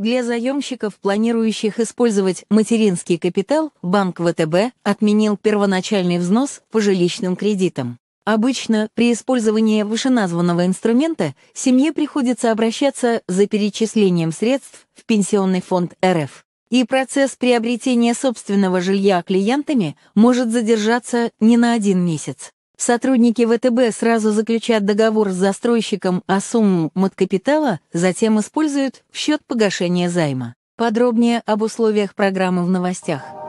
Для заемщиков, планирующих использовать материнский капитал, банк ВТБ отменил первоначальный взнос по жилищным кредитам. Обычно при использовании вышеназванного инструмента семье приходится обращаться за перечислением средств в Пенсионный фонд РФ. И процесс приобретения собственного жилья клиентами может задержаться не на один месяц. Сотрудники ВТБ сразу заключат договор с застройщиком о сумму маткапитала, затем используют в счет погашения займа. Подробнее об условиях программы в новостях.